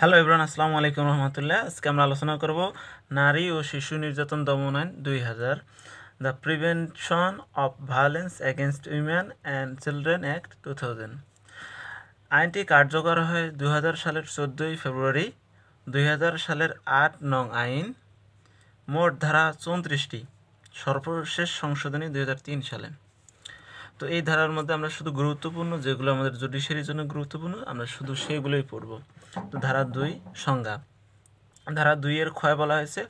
hello ইবরান আসসালামু আলাইকুম রহমতুল্লাহ আজকে আমরা আলোচনা করব নারী ও শিশু নির্যাতন দমন আইন দুই হাজার the prevention of violence against women and children act two thousand আইনটি কার্যকর হয় দু সালের চোদ্দোই ফেব্রুয়ারি দুই সালের আট নং আইন মোট ধারা চৌত্রিশটি সর্বশেষ সংশোধনী দুই সালে তো এই ধারার মধ্যে আমরা শুধু গুরুত্বপূর্ণ যেগুলো আমাদের জুডিশিয়ারির জন্য গুরুত্বপূর্ণ আমরা শুধু সেগুলোই পড়ব তো ধারা দুই সংজ্ঞা ধারা দুই এর ক্ষয় বলা হয়েছে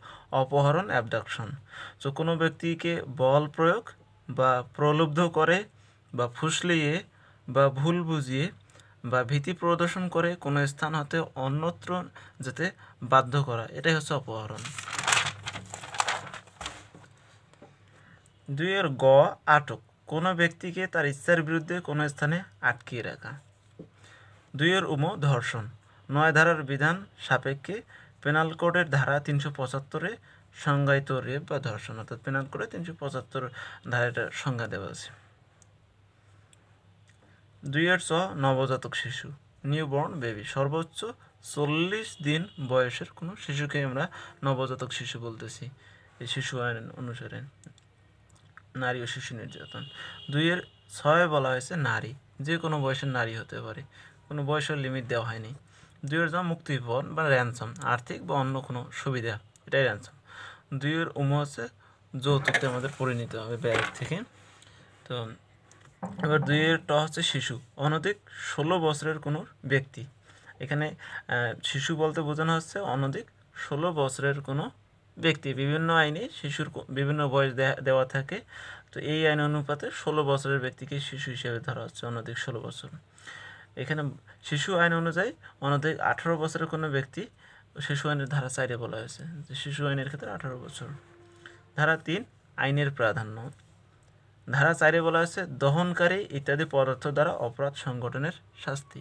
অপহরণ অ্যাবডাকশন তো কোনো ব্যক্তিকে বল প্রয়োগ বা প্রলুব্ধ করে বা ফুসলিয়ে বা ভুল বুঝিয়ে বা ভীতি প্রদর্শন করে কোনো স্থান হতে অন্যত্র যেতে বাধ্য করা এটাই হচ্ছে অপহরণ দুইয়ের গ আটক কোনো ব্যক্তিকে তার ইচ্ছার বিরুদ্ধে কোনো স্থানে আটকিয়ে রাখা দুইয়ের উম ধর্ষণ নয় ধারার বিধান সাপেক্ষে পেনাল কোডের ধারা তিনশো পঁচাত্তরে সংজ্ঞায়িত রেপ বা ধর্ষণ অর্থাৎ পেনাল কোডে তিনশো পঁচাত্তর ধারাটা সংজ্ঞা দেওয়া আছে দুইয়ের চ নবজাতক শিশু নিউবর্ন বেবি সর্বোচ্চ চল্লিশ দিন বয়সের কোনো শিশুকে আমরা নবজাতক শিশু বলতেছি এই শিশু আইন অনুসারে নারী ও শিশু নির্যাতন দুইয়ের ছয় বলা হয়েছে নারী যে কোনো বয়সের নারী হতে পারে কোনো বয়সের লিমিট দেওয়া হয়নি দুইয়ের জন্য মুক্তিপণ বা র্যানসম আর্থিক বা অন্য কোনো সুবিধা এটাই র্যানসম দুইয়ের উম হচ্ছে যৌতুক আমাদের পরিণত হবে ব্যাগ থেকে তো এবার দুইয়ের ট হচ্ছে শিশু অনধিক ষোলো বছরের কোনো ব্যক্তি এখানে শিশু বলতে বোঝানো হচ্ছে অনধিক ষোলো বছরের কোনো ব্যক্তি বিভিন্ন আইনে শিশুর বিভিন্ন বয়স দেওয়া থাকে তো এই আইন অনুপাতে ষোলো বছরের ব্যক্তিকে শিশু হিসেবে ধরা হচ্ছে অনধিক ষোলো বছর এখানে শিশু আইন অনুযায়ী অনধিক আঠারো বছরের কোনো ব্যক্তি শিশু আইনের ধারা চাইরে বলা হয়েছে যে শিশু আইনের ক্ষেত্রে আঠারো বছর ধারা তিন আইনের প্রাধান্য ধারা চারে বলা হয়েছে দহনকারী ইত্যাদি পদার্থ দ্বারা অপরাধ সংগঠনের শাস্তি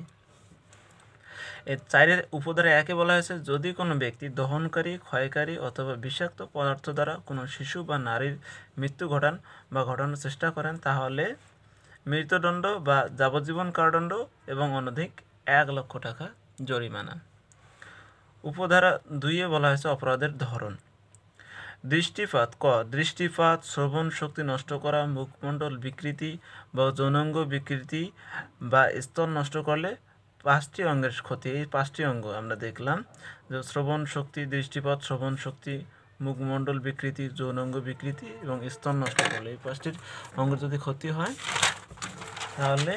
এর চারের উপধারা একে বলা হয়েছে যদি কোনো ব্যক্তি দহনকারী ক্ষয়কারী অথবা বিষাক্ত পদার্থ দ্বারা কোনো শিশু বা নারীর মৃত্যু ঘটান বা ঘটানোর চেষ্টা করেন তাহলে মৃত্যুদণ্ড বা যাবজ্জীবন কারাদণ্ড এবং অনধিক এক লক্ষ টাকা জরিমানা উপধারা দুইয়ে বলা হয়েছে অপরাধের ধরন দৃষ্টিপাত ক দৃষ্টিপাত শ্রবণ শক্তি নষ্ট করা মুখমণ্ডল বিকৃতি বা যৌনঙ্গ বিকৃতি বা স্তর নষ্ট করলে পাঁচটি অঙ্গের ক্ষতি এই পাঁচটি অঙ্গ আমরা দেখলাম যে শ্রবণ শক্তি দৃষ্টিপাত শ্রবণ শক্তি মুখমণ্ডল বিকৃতি অঙ্গ বিকৃতি এবং স্তন নষ্ট করলে এই পাঁচটির অঙ্গের যদি ক্ষতি হয় তাহলে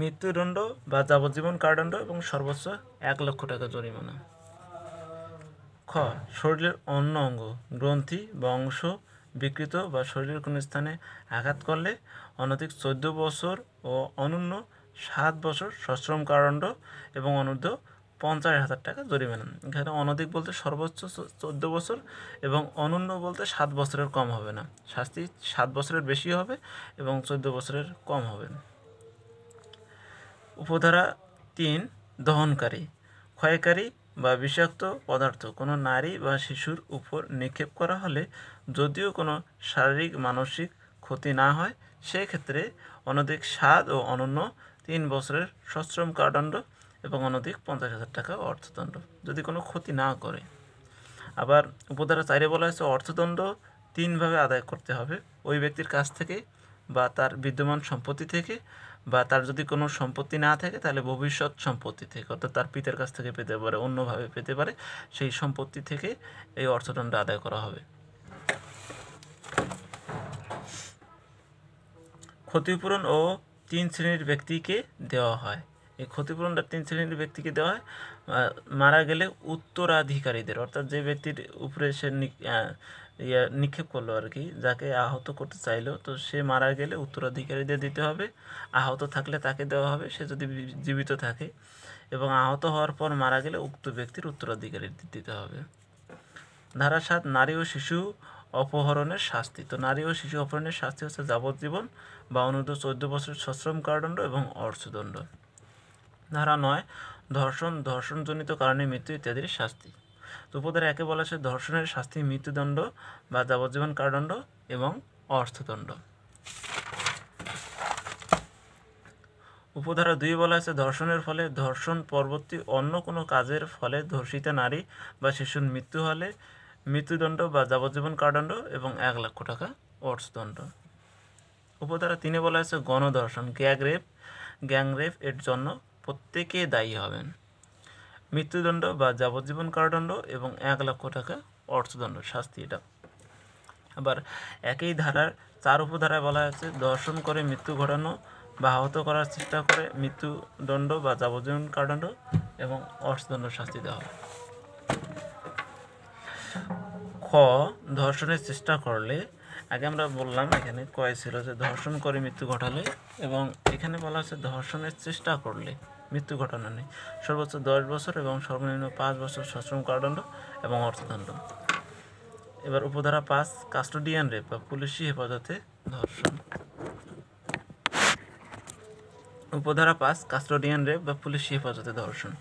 মৃত্যুদণ্ড বা যাবজ্জীবন কারাদণ্ড এবং সর্বোচ্চ এক লক্ষ টাকা জরিমানা খ শরীরের অন্য অঙ্গ গ্রন্থি বা অংশ বিকৃত বা শরীরের কোনো স্থানে আঘাত করলে অনধিক চোদ্দ বছর ও অনন্য সাত বছর সশ্রম কারণ্ড এবং অনূর্ধ্ব পঞ্চাশ হাজার টাকা জরিমানা এখানে অনধিক বলতে সর্বোচ্চ চোদ্দ বছর এবং অনন্য বলতে সাত বছরের কম হবে না শাস্তি সাত বছরের বেশি হবে এবং চোদ্দ বছরের কম হবে উপধারা তিন দহনকারী ক্ষয়কারী বা বিষাক্ত পদার্থ কোনো নারী বা শিশুর উপর নিক্ষেপ করা হলে যদিও কোনো শারীরিক মানসিক ক্ষতি না হয় সেক্ষেত্রে অনধিক স্বাদ ও অনন্য তিন বছরের সশ্রম কারাদণ্ড এবং অনধিক পঞ্চাশ হাজার টাকা অর্থদণ্ড যদি কোনো ক্ষতি না করে আবার উপধারা চাইরে বলা হয়েছে অর্থদণ্ড তিনভাবে আদায় করতে হবে ওই ব্যক্তির কাছ থেকে বা তার বিদ্যমান সম্পত্তি থেকে বা তার যদি কোনো সম্পত্তি না থাকে তাহলে ভবিষ্যৎ সম্পত্তি থেকে অর্থাৎ তার পিতার কাছ থেকে পেতে পারে অন্যভাবে পেতে পারে সেই সম্পত্তি থেকে এই অর্থদণ্ড আদায় করা হবে ক্ষতিপূরণ ও তিন শ্রেণীর ব্যক্তিকে দেওয়া হয় এই ক্ষতিপূরণটা তিন শ্রেণীর ব্যক্তিকে দেওয়া হয় মারা গেলে উত্তরাধিকারীদের অর্থাৎ যে ব্যক্তির উপরে সে ইয়া নিক্ষেপ করলো আর কি যাকে আহত করতে চাইলো তো সে মারা গেলে উত্তরাধিকারীদের দিতে হবে আহত থাকলে তাকে দেওয়া হবে সে যদি জীবিত থাকে এবং আহত হওয়ার পর মারা গেলে উক্ত ব্যক্তির উত্তরাধিকারী দিতে হবে ধারা সাত নারী ও শিশু অপহরণের শাস্তি তো নারী ও শিশু অপহরণের শাস্তি হচ্ছে যাবজ্জীবন বা অনুত চোদ্দ বছর সশ্রম কারাদণ্ড এবং অর্থদণ্ড ধারা নয় ধর্ষণ ধর্ষণজনিত কারণে মৃত্যু ইত্যাদির শাস্তি তো একে বলা আছে ধর্ষণের শাস্তি মৃত্যুদণ্ড বা যাবজ্জীবন কারাদণ্ড এবং অর্থদণ্ড উপধারা দুই বলা আছে ধর্ষণের ফলে ধর্ষণ পরবর্তী অন্য কোনো কাজের ফলে ধর্ষিত নারী বা শিশুর মৃত্যু হলে মৃত্যুদণ্ড বা যাবজ্জীবন কারাদণ্ড এবং এক লক্ষ টাকা অর্থদণ্ড উপধারা তিনে বলা হয়েছে গণধর্ষণ গ্যাংরেপ গ্যাংরেপ এর জন্য প্রত্যেকে দায়ী হবেন মৃত্যুদণ্ড বা যাবজ্জীবন কারাদণ্ড এবং এক লক্ষ টাকা অর্থদণ্ড শাস্তি এটা আবার একই ধারার চার উপধারায় বলা হয়েছে ধর্ষণ করে মৃত্যু ঘটানো বা আহত করার চেষ্টা করে মৃত্যুদণ্ড বা যাবজ্জীবন কারাদণ্ড এবং অর্থদণ্ড শাস্তি দেওয়া হবে খ ধর্ষণের চেষ্টা করলে আগে আমরা বললাম এখানে কয় ছিল যে ধর্ষণ করে মৃত্যু ঘটালে এবং এখানে বলা হচ্ছে ধর্ষণের চেষ্টা করলে মৃত্যু ঘটানো নেই সর্বোচ্চ দশ বছর এবং সর্বনিম্ন পাঁচ বছর সশ্রম কারাদণ্ড এবং অর্থদণ্ড এবার উপধারা পাঁচ কাস্টোডিয়ান রেপ বা পুলিশি হেফাজতে ধর্ষণ উপধারা পাঁচ কাস্টোডিয়ান রেপ বা পুলিশি হেফাজতে ধর্ষণ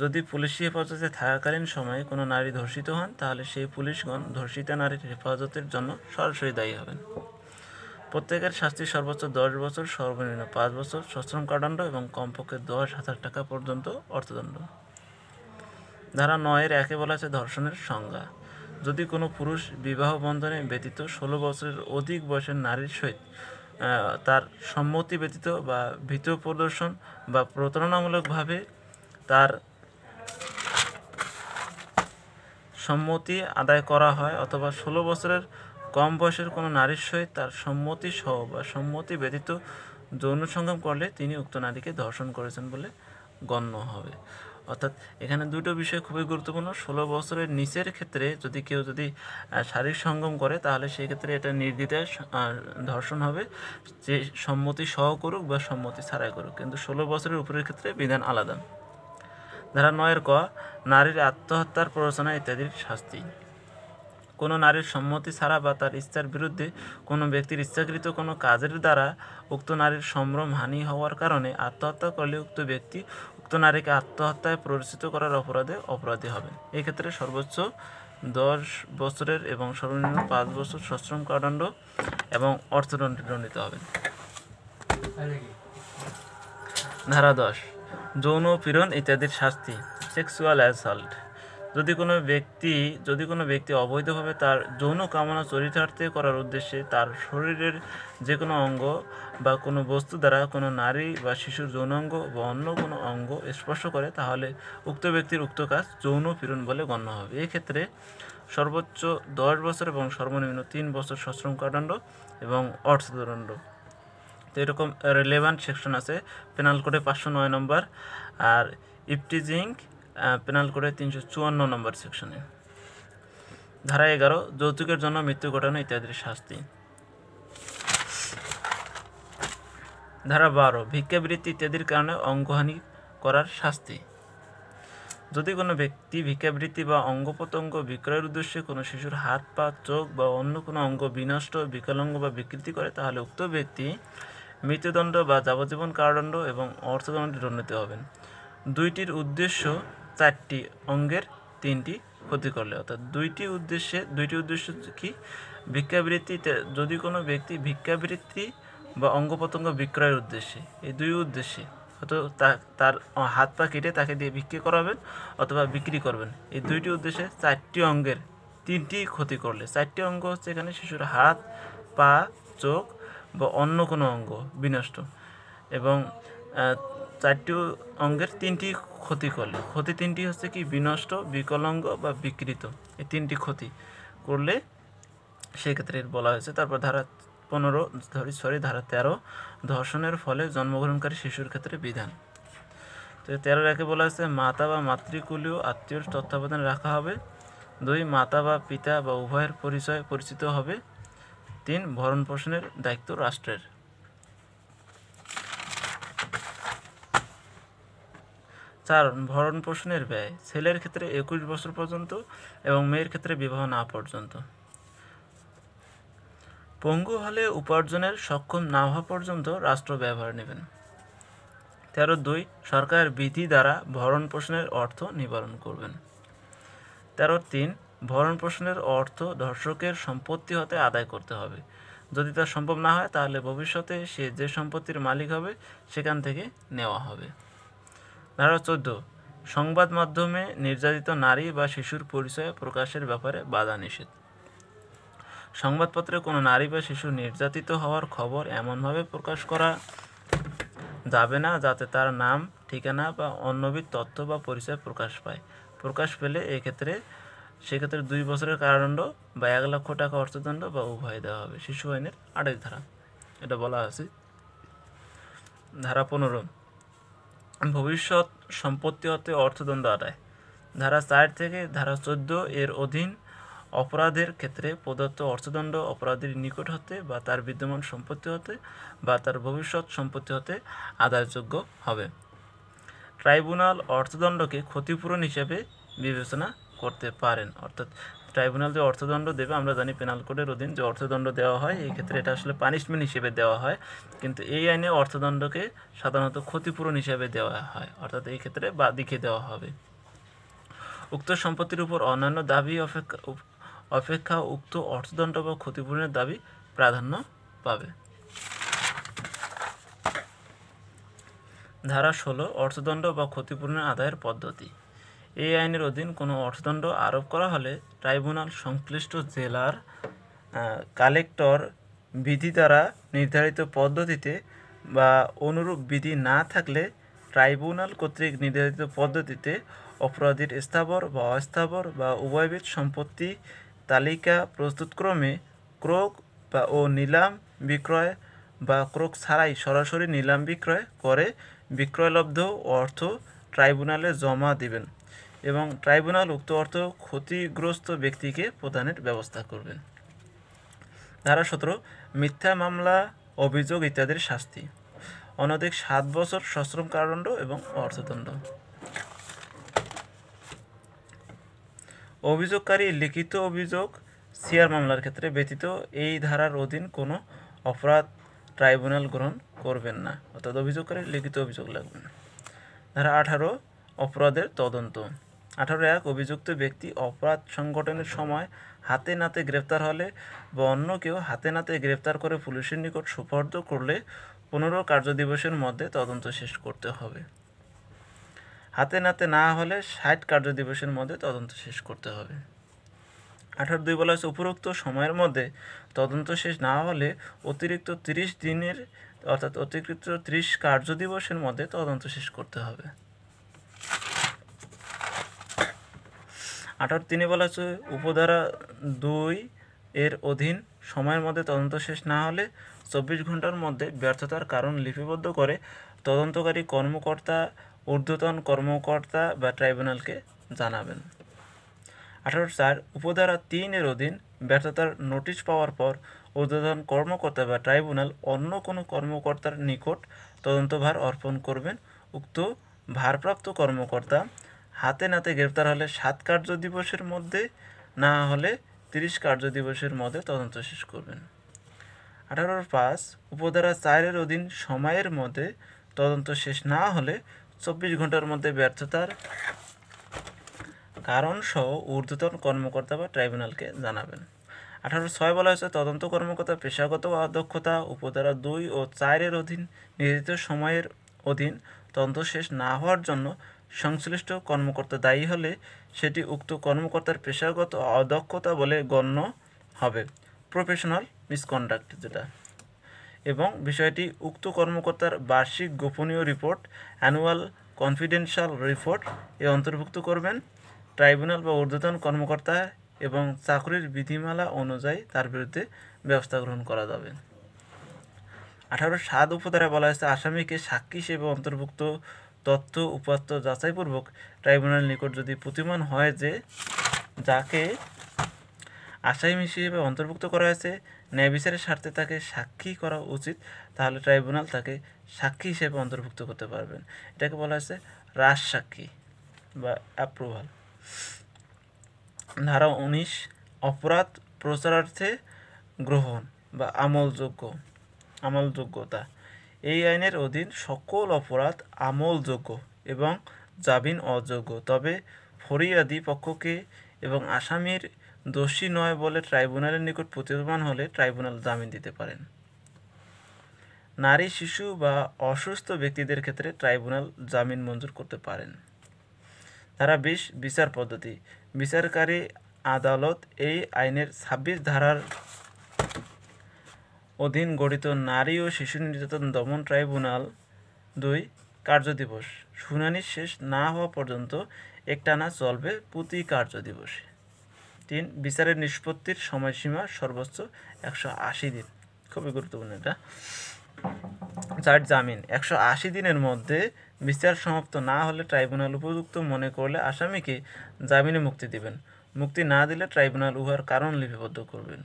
যদি পুলিশি হেফাজতে থাকাকালীন সময়ে কোনো নারী ধর্ষিত হন তাহলে সেই পুলিশগণ ধর্ষিতা নারীর হেফাজতের জন্য সরাসরি দায়ী হবেন প্রত্যেকের শাস্তি সর্বোচ্চ দশ বছর সর্বনিম্ন পাঁচ বছর সশ্রম কারাদণ্ড এবং কমপক্ষে দশ হাজার টাকা পর্যন্ত অর্থদণ্ড ধারা নয়ের একে বলা আছে ধর্ষণের সংজ্ঞা যদি কোনো পুরুষ বিবাহ বন্ধনে ব্যতীত ষোলো বছরের অধিক বয়সের নারীর সহিত তার সম্মতি ব্যতীত বা ভীত প্রদর্শন বা প্রতারণামূলকভাবে তার সম্মতি আদায় করা হয় অথবা ষোলো বছরের কম বয়সের কোনো নারীর সহিত তার সম্মতি সহ বা সম্মতি ব্যতীত যৌন সঙ্গম করলে তিনি উক্ত নারীকে ধর্ষণ করেছেন বলে গণ্য হবে অর্থাৎ এখানে দুটো বিষয় খুবই গুরুত্বপূর্ণ ষোলো বছরের নিচের ক্ষেত্রে যদি কেউ যদি শারীরিক সঙ্গম করে তাহলে সেই ক্ষেত্রে এটা নির্দ্বিধায় ধর্ষণ হবে যে সম্মতি সহ করুক বা সম্মতি ছাড়াই করুক কিন্তু ষোলো বছরের উপরের ক্ষেত্রে বিধান আলাদা ধারা নয়ের ক নারীর আত্মহত্যার প্ররোচনা ইত্যাদির শাস্তি কোনো নারীর সম্মতি ছাড়া বা তার ইচ্ছার বিরুদ্ধে কোনো ব্যক্তির ইচ্ছাকৃত কোনো কাজের দ্বারা উক্ত নারীর সম্ভ্রম হানি হওয়ার কারণে আত্মহত্যা করলে উক্ত ব্যক্তি উক্ত নারীকে আত্মহত্যায় প্ররোচিত করার অপরাধে অপরাধী হবেন এক্ষেত্রে সর্বোচ্চ দশ বছরের এবং সর্বনিম্ন পাঁচ বছর সশ্রম কারাদণ্ড এবং অর্থদণ্ড দণ্ডিত হবেন ধারা দশ যৌন পীড়ন ইত্যাদির শাস্তি সেক্সুয়াল অ্যাসল্ট যদি কোনো ব্যক্তি যদি কোনো ব্যক্তি অবৈধভাবে তার যৌন কামনা চরিতার্থে করার উদ্দেশ্যে তার শরীরের যে কোনো অঙ্গ বা কোনো বস্তু দ্বারা কোনো নারী বা শিশুর যৌনাঙ্গ বা অন্য কোনো অঙ্গ স্পর্শ করে তাহলে উক্ত ব্যক্তির উক্ত কাজ যৌন পীড়ন বলে গণ্য হবে এক্ষেত্রে সর্বোচ্চ দশ বছর এবং সর্বনিম্ন তিন বছর সশ্রম কারাদণ্ড এবং অর্থদণ্ড তো এরকম রেলেভেন্ট সেকশন আছে পেনাল কোডে পাঁচশো নয় নম্বর আর ইপটিজিং পেনাল কোডে তিনশো চুয়ান্ন নম্বর সেকশনে ধারা এগারো যৌতুকের জন্য মৃত্যু ঘটানো ইত্যাদির শাস্তি ধারা বারো ভিক্ষাবৃত্তি ইত্যাদির কারণে অঙ্গহানি করার শাস্তি যদি কোনো ব্যক্তি ভিক্ষাবৃত্তি বা অঙ্গ প্রত্যঙ্গ বিক্রয়ের উদ্দেশ্যে কোনো শিশুর হাত পা চোখ বা অন্য কোনো অঙ্গ বিনষ্ট বিকলাঙ্গ বা বিকৃতি করে তাহলে উক্ত ব্যক্তি মৃত্যুদণ্ড বা যাবজ্জীবন কারাদণ্ড এবং অর্থদণ্ডে দণ্ডিত হবেন দুইটির উদ্দেশ্য চারটি অঙ্গের তিনটি ক্ষতি করলে অর্থাৎ দুইটি উদ্দেশ্যে দুইটি উদ্দেশ্য কি ভিক্ষাবৃত্তিতে যদি কোনো ব্যক্তি ভিক্ষাবৃত্তি বা অঙ্গ প্রত্যঙ্গ বিক্রয়ের উদ্দেশ্যে এই দুই উদ্দেশ্যে অথবা তার হাত পা কেটে তাকে দিয়ে বিক্রি করাবেন অথবা বিক্রি করবেন এই দুইটি উদ্দেশ্যে চারটি অঙ্গের তিনটি ক্ষতি করলে চারটি অঙ্গ হচ্ছে এখানে শিশুর হাত পা চোখ বা অন্য কোনো অঙ্গ বিনষ্ট এবং চারটি অঙ্গের তিনটি ক্ষতি করলে ক্ষতি তিনটি হচ্ছে কি বিনষ্ট বিকলঙ্গ বা বিকৃত এই তিনটি ক্ষতি করলে সেক্ষেত্রে বলা হয়েছে তারপর ধারা পনেরো ধরি সরি ধারা তেরো ধর্ষণের ফলে জন্মগ্রহণকারী শিশুর ক্ষেত্রে বিধান তো তেরো একে বলা হয়েছে মাতা বা মাতৃকুলীয় আত্মীয়র তত্ত্বাবধানে রাখা হবে দুই মাতা বা পিতা বা উভয়ের পরিচয় পরিচিত হবে তিন ভরণ পোষণের দায়িত্ব রাষ্ট্রের চার ভরণ পোষণের ব্যয় ছেলের ক্ষেত্রে একুশ বছর পর্যন্ত এবং মেয়ের ক্ষেত্রে বিবাহ না পর্যন্ত পঙ্গু হলে উপার্জনের সক্ষম না হওয়া পর্যন্ত রাষ্ট্র ব্যবহার নেবেন তেরো দুই সরকার বিধি দ্বারা ভরণ পোষণের অর্থ নিবারণ করবেন তেরো তিন ভরণপোষণের অর্থ ধর্ষকের সম্পত্তি হতে আদায় করতে হবে যদি তা সম্ভব না হয় তাহলে ভবিষ্যতে সে যে সম্পত্তির মালিক হবে সেখান থেকে নেওয়া হবে ধারা চোদ্দ সংবাদ মাধ্যমে নির্যাতিত নারী বা শিশুর পরিচয় প্রকাশের ব্যাপারে বাধা নিষেধ সংবাদপত্রে কোনো নারী বা শিশু নির্যাতিত হওয়ার খবর এমনভাবে প্রকাশ করা যাবে না যাতে তার নাম ঠিকানা বা অন্যবিধ তথ্য বা পরিচয় প্রকাশ পায় প্রকাশ পেলে এক্ষেত্রে সেক্ষেত্রে দুই বছরের কারাদণ্ড বা এক লক্ষ টাকা অর্থদণ্ড বা উভয় দেওয়া হবে শিশু আইনের আড়াই ধারা এটা বলা আছে ধারা পনেরো ভবিষ্যৎ সম্পত্তি হতে অর্থদণ্ড আদায় ধারা চার থেকে ধারা চোদ্দ এর অধীন অপরাধের ক্ষেত্রে প্রদত্ত অর্থদণ্ড অপরাধীর নিকট হতে বা তার বিদ্যমান সম্পত্তি হতে বা তার ভবিষ্যৎ সম্পত্তি হতে আদায়যোগ্য হবে ট্রাইব্যুনাল অর্থদণ্ডকে ক্ষতিপূরণ হিসেবে বিবেচনা করতে পারেন অর্থাৎ ট্রাইব্যুনাল যে অর্থদণ্ড দেবে আমরা জানি পেনাল কোডের অধীন যে অর্থদণ্ড দেওয়া হয় এই ক্ষেত্রে এটা আসলে পানিশমেন্ট হিসেবে দেওয়া হয় কিন্তু এই আইনে অর্থদণ্ডকে সাধারণত ক্ষতিপূরণ হিসেবে দেওয়া হয় অর্থাৎ এই ক্ষেত্রে দিকে দেওয়া হবে উক্ত সম্পত্তির উপর অন্যান্য দাবি অপেক্ষা অপেক্ষা উক্ত অর্থদণ্ড বা ক্ষতিপূরণের দাবি প্রাধান্য পাবে ধারা ষোলো অর্থদণ্ড বা ক্ষতিপূরণের আদায়ের পদ্ধতি এই আইনের অধীন কোনো অর্থদণ্ড আরোপ করা হলে ট্রাইব্যুনাল সংশ্লিষ্ট জেলার কালেক্টর বিধি দ্বারা নির্ধারিত পদ্ধতিতে বা অনুরূপ বিধি না থাকলে ট্রাইব্যুনাল কর্তৃক নির্ধারিত পদ্ধতিতে অপরাধীর স্থাবর বা অস্থাবর বা উভয়বিধ সম্পত্তি তালিকা প্রস্তুতক্রমে ক্রোক বা ও নিলাম বিক্রয় বা ক্রোক ছাড়াই সরাসরি নিলাম বিক্রয় করে বিক্রয়লব্ধ অর্থ ট্রাইব্যুনালে জমা দিবেন এবং ট্রাইব্যুনাল উক্ত অর্থ ক্ষতিগ্রস্ত ব্যক্তিকে প্রদানের ব্যবস্থা করবেন ধারা সতেরো মিথ্যা মামলা অভিযোগ ইত্যাদির শাস্তি অনধিক সাত বছর সশ্রম কারণ্ড এবং অর্থদণ্ড অভিযোগকারী লিখিত অভিযোগ সিয়ার মামলার ক্ষেত্রে ব্যতীত এই ধারার অধীন কোনো অপরাধ ট্রাইব্যুনাল গ্রহণ করবেন না অর্থাৎ অভিযোগকারী লিখিত অভিযোগ লাগবে না ধারা আঠারো অপরাধের তদন্ত আঠারো এক অভিযুক্ত ব্যক্তি অপরাধ সংগঠনের সময় হাতে নাতে গ্রেপ্তার হলে বা অন্য কেউ হাতে নাতে গ্রেপ্তার করে পুলিশের নিকট সুপর্দ করলে পনেরো কার্যদিবসের মধ্যে তদন্ত শেষ করতে হবে হাতে নাতে না হলে ষাট কার্যদিবসের মধ্যে তদন্ত শেষ করতে হবে আঠারো দুই বলা উপরোক্ত সময়ের মধ্যে তদন্ত শেষ না হলে অতিরিক্ত তিরিশ দিনের অর্থাৎ অতিরিক্ত ত্রিশ কার্যদিবসের মধ্যে তদন্ত শেষ করতে হবে আঠারো তিনে বলা হচ্ছে উপধারা দুই এর অধীন সময়ের মধ্যে তদন্ত শেষ না হলে চব্বিশ ঘন্টার মধ্যে ব্যর্থতার কারণ লিপিবদ্ধ করে তদন্তকারী কর্মকর্তা ঊর্ধ্বতন কর্মকর্তা বা ট্রাইব্যুনালকে জানাবেন আঠারো চার উপধারা তিনের অধীন ব্যর্থতার নোটিশ পাওয়ার পর ঊর্ধ্বতন কর্মকর্তা বা ট্রাইব্যুনাল অন্য কোনো কর্মকর্তার নিকট তদন্তভার অর্পণ করবেন উক্ত ভারপ্রাপ্ত কর্মকর্তা হাতে নাতে গ্রেপ্তার হলে সাত কার্য দিবসের মধ্যে না হলে তিরিশ কার্য দিবসের মধ্যে তদন্ত শেষ করবেন আঠারোর পাঁচ উপধারা চারের অধীন সময়ের মধ্যে তদন্ত শেষ না হলে চব্বিশ ঘন্টার মধ্যে ব্যর্থতার কারণসহ ঊর্ধ্বতন কর্মকর্তা বা ট্রাইব্যুনালকে জানাবেন আঠারো ছয় বলা হয়েছে তদন্ত কর্মকর্তা পেশাগত অদক্ষতা উপধারা দুই ও চারের অধীন নির্ধারিত সময়ের অধীন তদন্ত শেষ না হওয়ার জন্য সংশ্লিষ্ট কর্মকর্তা দায়ী হলে সেটি উক্ত কর্মকর্তার পেশাগত অদক্ষতা বলে গণ্য হবে প্রফেশনাল মিসকন্ডাক্ট যেটা এবং বিষয়টি উক্ত কর্মকর্তার বার্ষিক গোপনীয় রিপোর্ট অ্যানুয়াল কনফিডেন্সিয়াল রিপোর্ট এ অন্তর্ভুক্ত করবেন ট্রাইব্যুনাল বা ঊর্ধ্বতন কর্মকর্তা এবং চাকরির বিধিমালা অনুযায়ী তার বিরুদ্ধে ব্যবস্থা গ্রহণ করা যাবে আঠারো সাত উপধারা বলা হয়েছে আসামিকে সাক্ষী হিসেবে অন্তর্ভুক্ত তথ্য উপাত্ত যাচাইপূর্বক ট্রাইব্যুনাল নিকট যদি প্রতিমান হয় যে যাকে আসামি হিসেবে অন্তর্ভুক্ত করা হয়েছে ন্যায় বিচারের স্বার্থে তাকে সাক্ষী করা উচিত তাহলে ট্রাইব্যুনাল তাকে সাক্ষী হিসেবে অন্তর্ভুক্ত করতে পারবেন এটাকে বলা হয়েছে রাস সাক্ষী বা অ্যাপ্রুভাল ধারা উনিশ অপরাধ প্রচারার্থে গ্রহণ বা আমলযোগ্য আমলযোগ্যতা এই আইনের অধীন সকল অপরাধ আমলযোগ্য এবং জামিন অযোগ্য তবে ফরিয়াদি পক্ষকে এবং আসামির দোষী নয় বলে ট্রাইব্যুনালের নিকট প্রতীয়মান হলে ট্রাইব্যুনাল জামিন দিতে পারেন নারী শিশু বা অসুস্থ ব্যক্তিদের ক্ষেত্রে ট্রাইব্যুনাল জামিন মঞ্জুর করতে পারেন ধারা বিশ বিচার পদ্ধতি বিচারকারী আদালত এই আইনের ছাব্বিশ ধারার অধীন গঠিত নারী ও শিশু নির্যাতন দমন ট্রাইব্যুনাল দুই কার্যদিবস শুনানি শেষ না হওয়া পর্যন্ত একটানা চলবে প্রতি কার্যদিবসে তিন বিচারের নিষ্পত্তির সময়সীমা সর্বোচ্চ একশো আশি দিন খুবই গুরুত্বপূর্ণ এটা চার জামিন একশো আশি দিনের মধ্যে বিচার সমাপ্ত না হলে ট্রাইব্যুনাল উপযুক্ত মনে করলে আসামিকে জামিনে মুক্তি দিবেন মুক্তি না দিলে ট্রাইব্যুনাল উহার কারণ লিপিবদ্ধ করবেন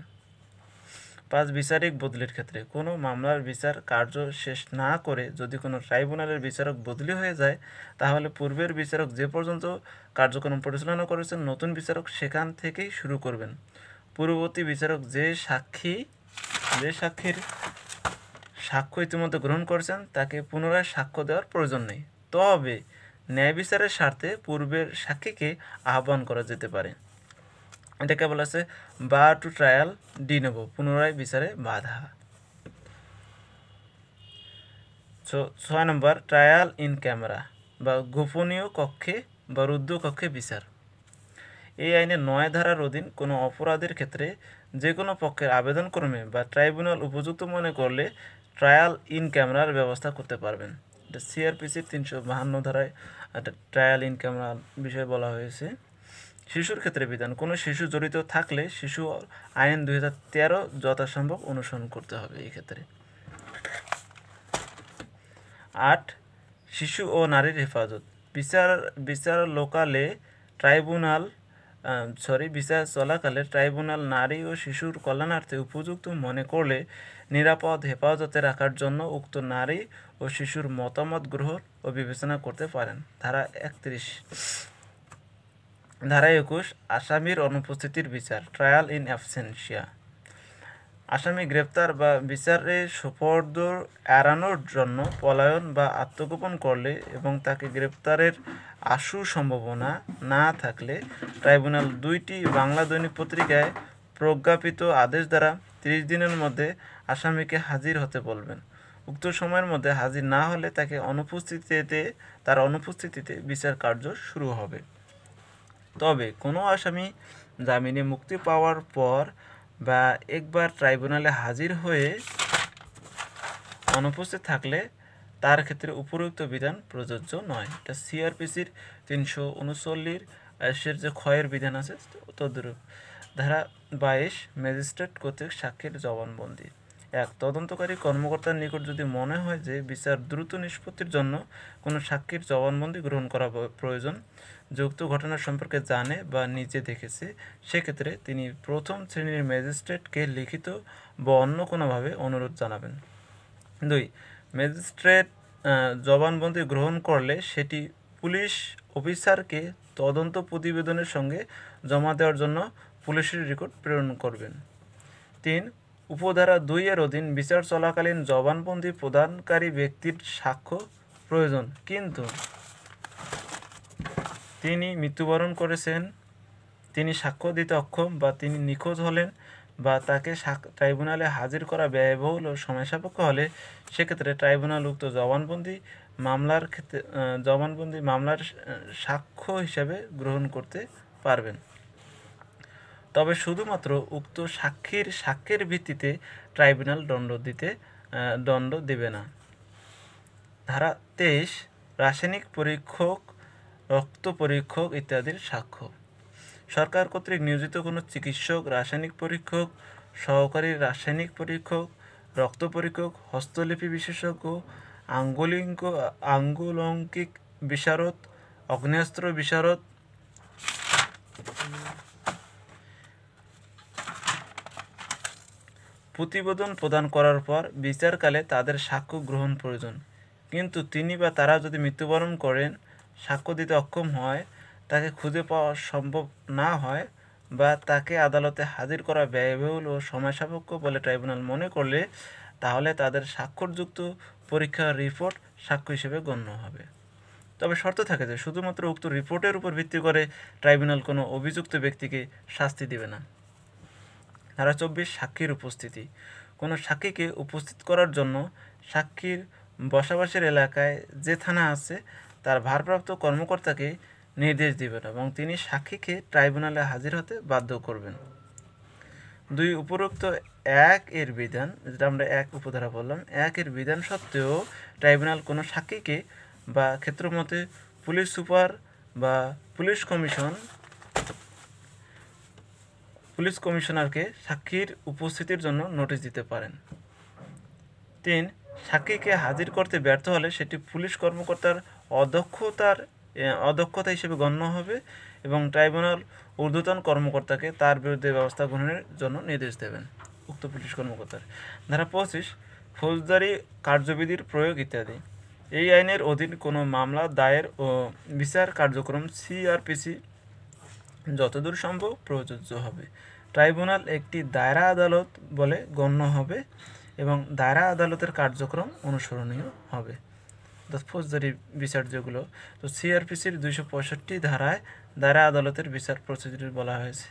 পাঁচ বিচারিক বদলির ক্ষেত্রে কোনো মামলার বিচার কার্য শেষ না করে যদি কোনো ট্রাইব্যুনালের বিচারক বদলি হয়ে যায় তাহলে পূর্বের বিচারক যে পর্যন্ত কার্যক্রম পরিচালনা করেছেন নতুন বিচারক সেখান থেকেই শুরু করবেন পূর্ববর্তী বিচারক যে সাক্ষী যে সাক্ষীর সাক্ষ্য ইতিমধ্যে গ্রহণ করেছেন তাকে পুনরায় সাক্ষ্য দেওয়ার প্রয়োজন নেই তবে ন্যায় বিচারের স্বার্থে পূর্বের সাক্ষীকে আহ্বান করা যেতে পারে এটাকে বলা আছে বা টু ট্রায়াল ডি নেব পুনরায় বিচারে বাধা ছয় নম্বর ট্রায়াল ইন ক্যামেরা বা গোপনীয় কক্ষে বা রুদ্ধ কক্ষে বিচার এই আইনে নয় ধারার অধীন কোনো অপরাধের ক্ষেত্রে যে কোনো পক্ষের আবেদনক্রমে বা ট্রাইব্যুনাল উপযুক্ত মনে করলে ট্রায়াল ইন ক্যামেরার ব্যবস্থা করতে পারবেন এটা সিআরপিসির তিনশো বাহান্ন ধারায় একটা ট্রায়াল ইন ক্যামেরার বিষয়ে বলা হয়েছে শিশুর ক্ষেত্রে বিধান কোনো শিশু জড়িত থাকলে শিশু আইন দুই হাজার তেরো যথাসম্ভব অনুসরণ করতে হবে এই ক্ষেত্রে আট শিশু ও নারীর হেফাজত বিচার বিচার লোকালে ট্রাইব্যুনাল সরি বিচার চলাকালে ট্রাইব্যুনাল নারী ও শিশুর কল্যাণার্থে উপযুক্ত মনে করলে নিরাপদ হেফাজতে রাখার জন্য উক্ত নারী ও শিশুর মতামত গ্রহণ ও বিবেচনা করতে পারেন ধারা একত্রিশ ধারা একুশ আসামির অনুপস্থিতির বিচার ট্রায়াল ইন অ্যাবসেন্সিয়া আসামি গ্রেপ্তার বা বিচারে সুপর্দ এড়ানোর জন্য পলায়ন বা আত্মগোপন করলে এবং তাকে গ্রেপ্তারের আশু সম্ভাবনা না থাকলে ট্রাইব্যুনাল দুইটি বাংলা দৈনিক পত্রিকায় প্রজ্ঞাপিত আদেশ দ্বারা তিরিশ দিনের মধ্যে আসামিকে হাজির হতে বলবেন উক্ত সময়ের মধ্যে হাজির না হলে তাকে অনুপস্থিতিতে তার অনুপস্থিতিতে বিচার কার্য শুরু হবে তবে কোনো আসামি জামিনে মুক্তি পাওয়ার পর বা একবার ট্রাইব্যুনালে হাজির হয়ে অনুপস্থিত থাকলে তার ক্ষেত্রে উপরোক্ত বিধান প্রযোজ্য নয় এটা সিআরপিসির তিনশো উনচল্লির যে ক্ষয়ের বিধান আছে তদ্রূপ ধারা বাইশ ম্যাজিস্ট্রেট কর্তৃক সাক্ষীর জবানবন্দি এক তদন্তকারী কর্মকর্তার নিকট যদি মনে হয় যে বিচার দ্রুত নিষ্পত্তির জন্য কোনো সাক্ষীর জবানবন্দি গ্রহণ করা প্রয়োজন যুক্ত ঘটনা সম্পর্কে জানে বা নিজে দেখেছে সেক্ষেত্রে তিনি প্রথম শ্রেণীর ম্যাজিস্ট্রেটকে লিখিত বা অন্য কোনোভাবে অনুরোধ জানাবেন দুই ম্যাজিস্ট্রেট জবানবন্দি গ্রহণ করলে সেটি পুলিশ অফিসারকে তদন্ত প্রতিবেদনের সঙ্গে জমা দেওয়ার জন্য পুলিশের রেকর্ড প্রেরণ করবেন তিন উপধারা দুই এর অধীন বিচার চলাকালীন জবানবন্দি প্রদানকারী ব্যক্তির সাক্ষ্য প্রয়োজন কিন্তু তিনি মৃত্যুবরণ করেছেন তিনি সাক্ষ্য দিতে অক্ষম বা তিনি নিখোঁজ হলেন বা তাকে ট্রাইব্যুনালে হাজির করা ব্যয়বহুল ও সময়সাপেক্ষ হলে সেক্ষেত্রে ট্রাইব্যুনাল উক্ত জবানবন্দি মামলার ক্ষেত্রে জবানবন্দি মামলার সাক্ষ্য হিসাবে গ্রহণ করতে পারবেন তবে শুধুমাত্র উক্ত সাক্ষীর সাক্ষ্যের ভিত্তিতে ট্রাইব্যুনাল দণ্ড দিতে দণ্ড দেবে না ধারা তেইশ রাসায়নিক পরীক্ষক রক্ত পরীক্ষক ইত্যাদির সাক্ষ্য সরকার কর্তৃক নিয়োজিত কোনো চিকিৎসক রাসায়নিক পরীক্ষক সহকারী রাসায়নিক পরীক্ষক রক্ত পরীক্ষক হস্তলিপি বিশেষজ্ঞ আঙ্গুলিঙ্গ আঙ্গুলঙ্কিক বিশারদ অগ্নেয়াস্ত্র বিশারদ প্রতিবেদন প্রদান করার পর বিচারকালে তাদের সাক্ষ্য গ্রহণ প্রয়োজন কিন্তু তিনি বা তারা যদি মৃত্যুবরণ করেন সাক্ষ্য দিতে অক্ষম হয় তাকে খুঁজে পাওয়া সম্ভব না হয় বা তাকে আদালতে হাজির করা ব্যয়বহুল ও সময়সাপেক্ষ বলে ট্রাইব্যুনাল মনে করলে তাহলে তাদের স্বাক্ষরযুক্ত পরীক্ষার রিপোর্ট সাক্ষ্য হিসেবে গণ্য হবে তবে শর্ত থাকে যে শুধুমাত্র উক্ত রিপোর্টের উপর ভিত্তি করে ট্রাইব্যুনাল কোনো অভিযুক্ত ব্যক্তিকে শাস্তি দেবে না ধারা চব্বিশ সাক্ষীর উপস্থিতি কোনো সাক্ষীকে উপস্থিত করার জন্য সাক্ষীর বসবাসের এলাকায় যে থানা আছে তার ভারপ্রাপ্ত কর্মকর্তাকে নির্দেশ দিবেন এবং তিনি সাক্ষীকে ট্রাইব্যুনালে হাজির হতে বাধ্য করবেন দুই উপরোক্ত এক এর বিধান যেটা আমরা এক উপধারা বললাম এক এর বিধান সত্ত্বেও ট্রাইব্যুনাল কোনো সাক্ষীকে বা ক্ষেত্রমতে পুলিশ সুপার বা পুলিশ কমিশন পুলিশ কমিশনারকে সাক্ষীর উপস্থিতির জন্য নোটিশ দিতে পারেন তিন সাক্ষীকে হাজির করতে ব্যর্থ হলে সেটি পুলিশ কর্মকর্তার অদক্ষতার অদক্ষতা হিসেবে গণ্য হবে এবং ট্রাইব্যুনাল ঊর্ধ্বতন কর্মকর্তাকে তার বিরুদ্ধে ব্যবস্থা গ্রহণের জন্য নির্দেশ দেবেন উক্ত পুলিশ কর্মকর্তার ধারা পঁচিশ ফৌজদারি কার্যবিধির প্রয়োগ ইত্যাদি এই আইনের অধীন কোনো মামলা দায়ের ও বিচার কার্যক্রম সিআরপিসি যতদূর সম্ভব প্রযোজ্য হবে ট্রাইব্যুনাল একটি দায়রা আদালত বলে গণ্য হবে এবং দায়রা আদালতের কার্যক্রম অনুসরণীয় হবে অর্থাৎ ফৌজদারি বিচার যেগুলো তো সিআরপিসির দুইশো পঁয়ষট্টি ধারায় দ্বারা আদালতের বিচার প্রসিডিউর বলা হয়েছে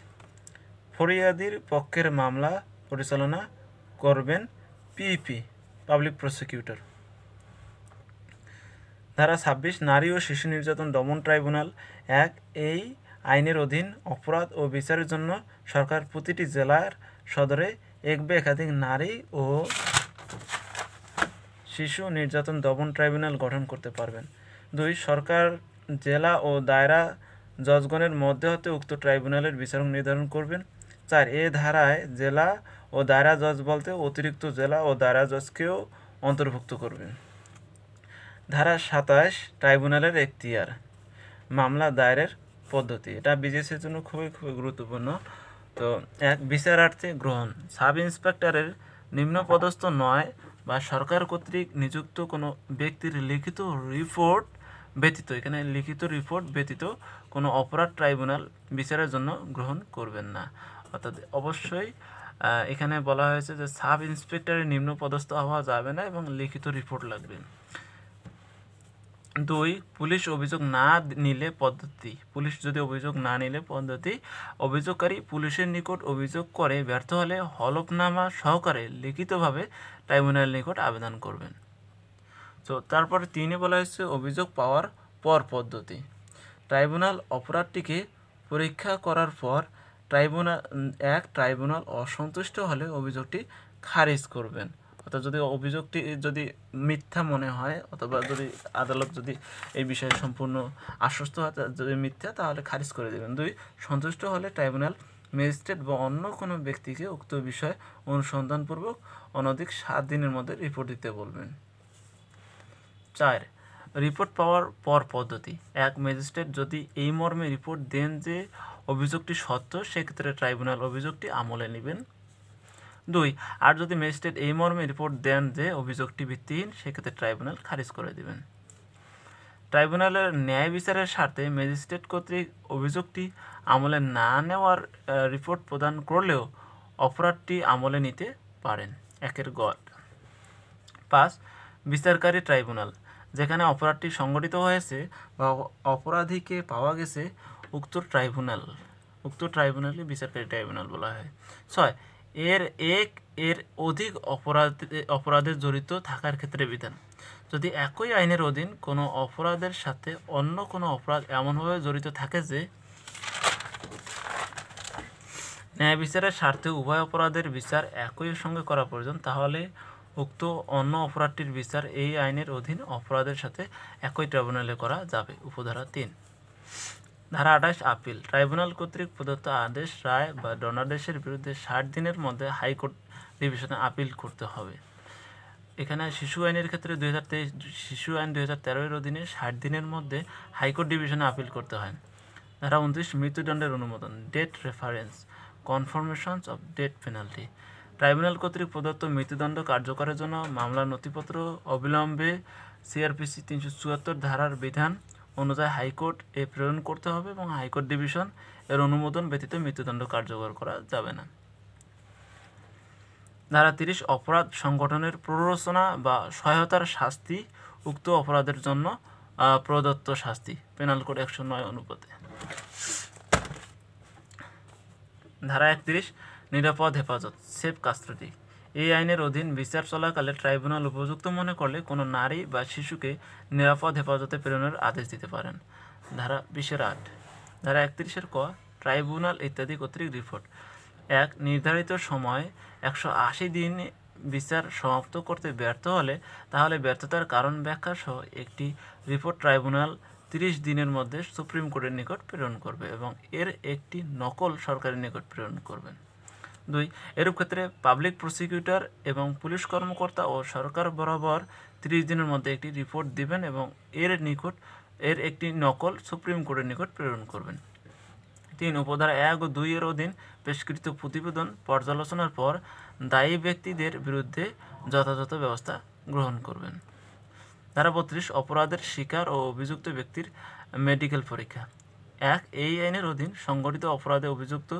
ফরিয়াদির পক্ষের মামলা পরিচালনা করবেন পিপি পাবলিক প্রসিকিউটর ধারা ছাব্বিশ নারী ও শিশু নির্যাতন দমন ট্রাইব্যুনাল এক এই আইনের অধীন অপরাধ ও বিচারের জন্য সরকার প্রতিটি জেলার সদরে এক বা একাধিক নারী ও শিশু নির্যাতন দমন ট্রাইব্যুনাল গঠন করতে পারবেন দুই সরকার জেলা ও দায়রা জজগণের মধ্যে হতে উক্ত ট্রাইব্যুনালের বিচারক নির্ধারণ করবেন চার এ ধারায় জেলা ও দায়রা জজ বলতে অতিরিক্ত জেলা ও দায়রা জজকেও অন্তর্ভুক্ত করবেন ধারা সাতাশ ট্রাইব্যুনালের এখতিয়ার মামলা দায়েরের পদ্ধতি এটা বিজেসির জন্য খুবই খুবই গুরুত্বপূর্ণ তো এক বিচারার্থী গ্রহণ সাব ইন্সপেক্টরের নিম্নপদস্থ নয় বা সরকার কর্তৃক নিযুক্ত কোনো ব্যক্তির লিখিত রিপোর্ট ব্যতীত এখানে লিখিত রিপোর্ট ব্যতীত কোনো অপরাধ ট্রাইব্যুনাল বিচারের জন্য গ্রহণ করবেন না অর্থাৎ অবশ্যই এখানে বলা হয়েছে যে সাব ইন্সপেক্টরের নিম্ন পদস্থ হওয়া যাবে না এবং লিখিত রিপোর্ট লাগবে দুই পুলিশ অভিযোগ না নিলে পদ্ধতি পুলিশ যদি অভিযোগ না নিলে পদ্ধতি অভিযোগকারী পুলিশের নিকট অভিযোগ করে ব্যর্থ হলে হলফনামা সহকারে লিখিতভাবে ট্রাইব্যুনাল নিকট আবেদন করবেন তো তারপর তিনে বলা হয়েছে অভিযোগ পাওয়ার পর পদ্ধতি ট্রাইব্যুনাল অপরাধটিকে পরীক্ষা করার পর ট্রাইব্যুনাল এক ট্রাইব্যুনাল অসন্তুষ্ট হলে অভিযোগটি খারিজ করবেন অর্থাৎ যদি অভিযোগটি যদি মিথ্যা মনে হয় অথবা যদি আদালত যদি এই বিষয়ে সম্পূর্ণ আশ্বস্ত হয় যদি মিথ্যা তাহলে খারিজ করে দেবেন দুই সন্তুষ্ট হলে ট্রাইব্যুনাল ম্যাজিস্ট্রেট বা অন্য কোনো ব্যক্তিকে উক্ত বিষয় অনুসন্ধানপূর্বক অনধিক সাত দিনের মধ্যে রিপোর্ট দিতে বলবেন চার রিপোর্ট পাওয়ার পর পদ্ধতি এক ম্যাজিস্ট্রেট যদি এই মর্মে রিপোর্ট দেন যে অভিযোগটি সত্য সেক্ষেত্রে ট্রাইব্যুনাল অভিযোগটি আমলে নেবেন দুই আর যদি ম্যাজিস্ট্রেট এই মর্মে রিপোর্ট দেন যে অভিযোগটি ভিত্তিহীন সেক্ষেত্রে ট্রাইব্যুনাল খারিজ করে দেবেন ট্রাইব্যুনালের ন্যায় বিচারের স্বার্থে ম্যাজিস্ট্রেট কর্তৃক অভিযোগটি আমলে না নেওয়ার রিপোর্ট প্রদান করলেও অপরাধটি আমলে নিতে পারেন একের গড় পাঁচ বিচারকারী ট্রাইব্যুনাল যেখানে অপরাধটি সংগঠিত হয়েছে বা অপরাধীকে পাওয়া গেছে উক্ত ট্রাইব্যুনাল উক্ত ট্রাইব্যুনালই বিচারকারী ট্রাইব্যুনাল বলা হয় ছয় এর এক এর অধিক অপরাধে অপরাধে জড়িত থাকার ক্ষেত্রে বিধান যদি একই আইনের অধীন কোনো অপরাধের সাথে অন্য কোনো অপরাধ এমনভাবে জড়িত থাকে যে ন্যায় বিচারের স্বার্থে উভয় অপরাধের বিচার একই সঙ্গে করা প্রয়োজন তাহলে উক্ত অন্য অপরাধটির বিচার এই আইনের অধীন অপরাধের সাথে একই ট্রাইব্যুনালে করা যাবে উপধারা তিন ধারা আঠাশ আপিল ট্রাইব্যুনাল কর্তৃক প্রদত্ত আদেশ রায় বা দণ্ডাদেশের বিরুদ্ধে ষাট দিনের মধ্যে হাইকোর্ট ডিভিশনে আপিল করতে হবে এখানে শিশু আইনের ক্ষেত্রে দুই হাজার তেইশ শিশু আইন দুই হাজার তেরোর অধীনে ষাট দিনের মধ্যে হাইকোর্ট ডিভিশনে আপিল করতে হয় ধারা উনত্রিশ মৃত্যুদণ্ডের অনুমোদন death reference confirmations of death penalty tribunal কর্তৃক প্রদত্ত মৃত্যুদণ্ড কার্যকরের জন্য মামলার নথিপত্র অবিলম্বে সিআরপিসি তিনশো চুয়াত্তর ধারার বিধান অনুযায়ী হাইকোর্ট এ প্রেরণ করতে হবে এবং হাইকোর্ট ডিভিশন এর অনুমোদন ব্যতীত মৃত্যুদণ্ড কার্যকর করা যাবে না ধারা তিরিশ অপরাধ সংগঠনের প্ররোচনা বা সহায়তার শাস্তি উক্ত অপরাধের জন্য প্রদত্ত শাস্তি পেনাল কোড একশো নয় অনুপাতে ধারা একত্রিশ নিরাপদ হেফাজত সেফ কাস্টডি এই আইনের অধীন বিচার চলাকালে ট্রাইব্যুনাল উপযুক্ত মনে করলে কোনো নারী বা শিশুকে নিরাপদ হেফাজতে প্রেরণের আদেশ দিতে পারেন ধারা বিশের আট ধারা একত্রিশের ক ট্রাইব্যুনাল ইত্যাদি কর্তৃক রিপোর্ট এক নির্ধারিত সময় একশো আশি দিন বিচার সমাপ্ত করতে ব্যর্থ হলে তাহলে ব্যর্থতার কারণ ব্যাখ্যা সহ একটি রিপোর্ট ট্রাইব্যুনাল তিরিশ দিনের মধ্যে সুপ্রিম কোর্টের নিকট প্রেরণ করবে এবং এর একটি নকল সরকারের নিকট প্রেরণ করবেন দুই এরূপ ক্ষেত্রে পাবলিক প্রসিকিউটর এবং পুলিশ কর্মকর্তা ও সরকার বরাবর তিরিশ দিনের মধ্যে একটি রিপোর্ট দিবেন এবং এর নিকট এর একটি নকল সুপ্রিম কোর্টের নিকট প্রেরণ করবেন তিন উপধারা এক ও দুইয়ের অধীন পেশকৃত প্রতিবেদন পর্যালোচনার পর দায়ী ব্যক্তিদের বিরুদ্ধে যথাযথ ব্যবস্থা গ্রহণ করবেন ধারা বত্রিশ অপরাধের শিকার ও অভিযুক্ত ব্যক্তির মেডিকেল পরীক্ষা এক এই আইনের অধীন সংগঠিত অপরাধে অভিযুক্ত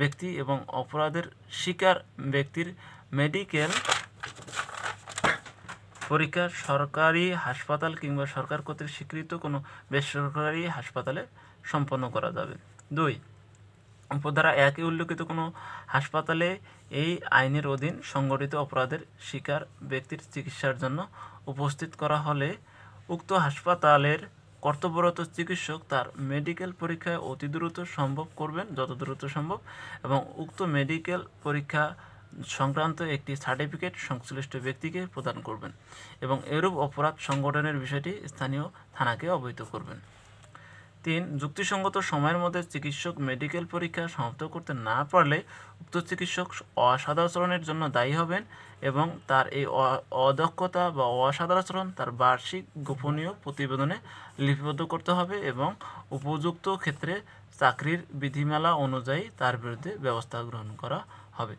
ব্যক্তি এবং অপরাধের শিকার ব্যক্তির মেডিকেল পরীক্ষা সরকারি হাসপাতাল কিংবা সরকার কর্তৃক স্বীকৃত কোনো বেসরকারি হাসপাতালে সম্পন্ন করা যাবে দুই উপধারা একে উল্লেখিত কোনো হাসপাতালে এই আইনের অধীন সংগঠিত অপরাধের শিকার ব্যক্তির চিকিৎসার জন্য উপস্থিত করা হলে উক্ত হাসপাতালের কর্তব্যরত চিকিৎসক তার মেডিকেল পরীক্ষায় অতি দ্রুত সম্ভব করবেন যত দ্রুত সম্ভব এবং উক্ত মেডিকেল পরীক্ষা সংক্রান্ত একটি সার্টিফিকেট সংশ্লিষ্ট ব্যক্তিকে প্রদান করবেন এবং এরূপ অপরাধ সংগঠনের বিষয়টি স্থানীয় থানাকে অবহিত করবেন তিন যুক্তিসঙ্গত সময়ের মধ্যে চিকিৎসক মেডিকেল পরীক্ষা সমাপ্ত করতে না পারলে উক্ত চিকিৎসক অসাধারণের জন্য দায়ী হবেন এবং তার এই অদক্ষতা বা অসাধারণ তার বার্ষিক গোপনীয় প্রতিবেদনে লিপিবদ্ধ করতে হবে এবং উপযুক্ত ক্ষেত্রে চাকরির বিধিমালা অনুযায়ী তার বিরুদ্ধে ব্যবস্থা গ্রহণ করা হবে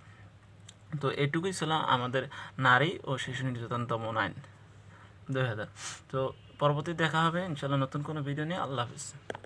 তো এটুকুই ছিল আমাদের নারী ও শিশু নির্যাতন দমন আইন দুই হাজার তো পরবর্তী দেখা হবে ইনশাল্লাহ নতুন কোনো ভিডিও নিয়ে আল্লাহ হাফিজ